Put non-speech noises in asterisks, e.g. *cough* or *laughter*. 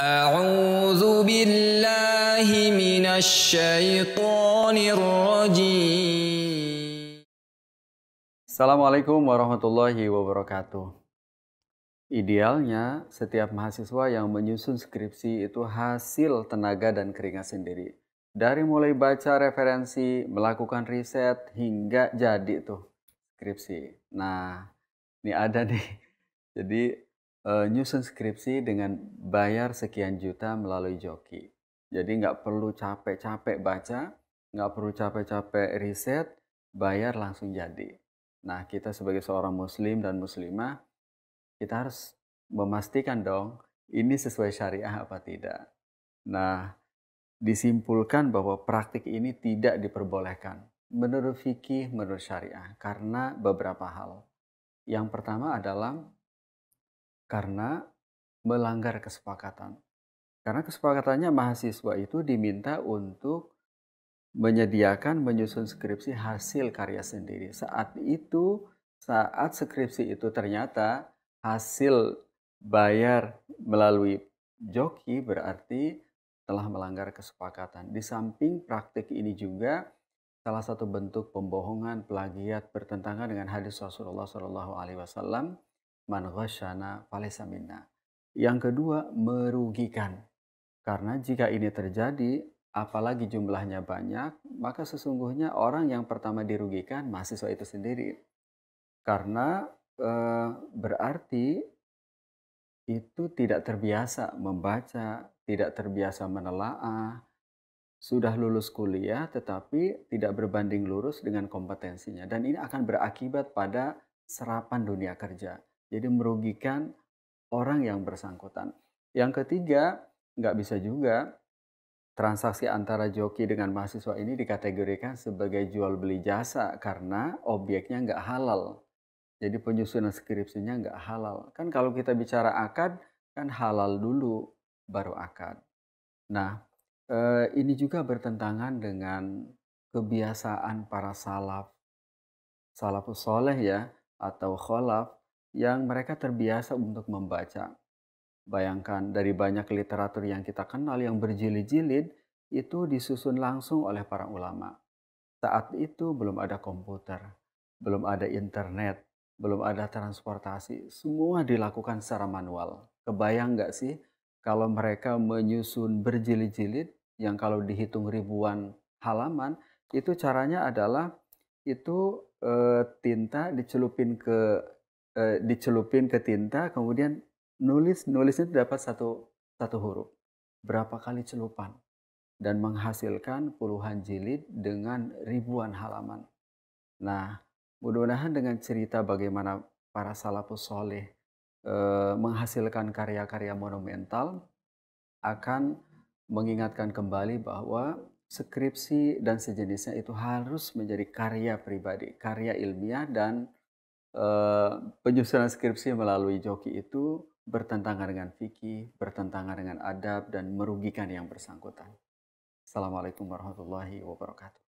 أعوذ بالله من الشيطان الرجيم Assalamualaikum warahmatullahi wabarakatuh. Idealnya, setiap mahasiswa yang menyusun skripsi itu hasil tenaga dan keringat sendiri. Dari mulai baca referensi, melakukan riset, hingga jadi tuh skripsi. Nah, ini ada nih. *laughs* Jadi uh, nyusun skripsi dengan bayar sekian juta melalui joki. Jadi nggak perlu capek-capek baca, nggak perlu capek-capek riset, bayar langsung jadi. Nah kita sebagai seorang muslim dan muslimah, kita harus memastikan dong ini sesuai syariah apa tidak. Nah disimpulkan bahwa praktik ini tidak diperbolehkan menurut fikih, menurut syariah karena beberapa hal. Yang pertama adalah karena melanggar kesepakatan. Karena kesepakatannya mahasiswa itu diminta untuk menyediakan menyusun skripsi hasil karya sendiri. Saat itu, saat skripsi itu ternyata hasil bayar melalui joki berarti telah melanggar kesepakatan. Di samping praktik ini juga salah satu bentuk pembohongan, plagiat bertentangan dengan hadis Rasulullah Shallallahu Alaihi Wasallam man ghasyana falesa minna. Yang kedua, merugikan. Karena jika ini terjadi, apalagi jumlahnya banyak, maka sesungguhnya orang yang pertama dirugikan mahasiswa itu sendiri. Karena e, berarti itu tidak terbiasa membaca, tidak terbiasa menelaah, sudah lulus kuliah tetapi tidak berbanding lurus dengan kompetensinya dan ini akan berakibat pada serapan dunia kerja. Jadi merugikan orang yang bersangkutan. Yang ketiga, nggak bisa juga transaksi antara joki dengan mahasiswa ini dikategorikan sebagai jual beli jasa karena obyeknya nggak halal. Jadi penyusunan skripsinya nggak halal. Kan kalau kita bicara akad, kan halal dulu baru akad. Nah, eh, ini juga bertentangan dengan kebiasaan para salaf, salafus soleh ya, atau kholaf, yang mereka terbiasa untuk membaca. Bayangkan dari banyak literatur yang kita kenal yang berjilid-jilid itu disusun langsung oleh para ulama. Saat itu belum ada komputer, belum ada internet, belum ada transportasi. Semua dilakukan secara manual. Kebayang nggak sih kalau mereka menyusun berjilid-jilid yang kalau dihitung ribuan halaman itu caranya adalah itu e, tinta dicelupin ke Eh, dicelupin ke tinta kemudian nulis nulisnya itu dapat satu satu huruf berapa kali celupan dan menghasilkan puluhan jilid dengan ribuan halaman. Nah, mudah-mudahan dengan cerita bagaimana para salafus soleh e, menghasilkan karya-karya monumental akan mengingatkan kembali bahwa skripsi dan sejenisnya itu harus menjadi karya pribadi, karya ilmiah dan Eh, penyusunan skripsi melalui joki itu bertentangan dengan fikih, bertentangan dengan adab, dan merugikan yang bersangkutan. Assalamualaikum warahmatullahi wabarakatuh.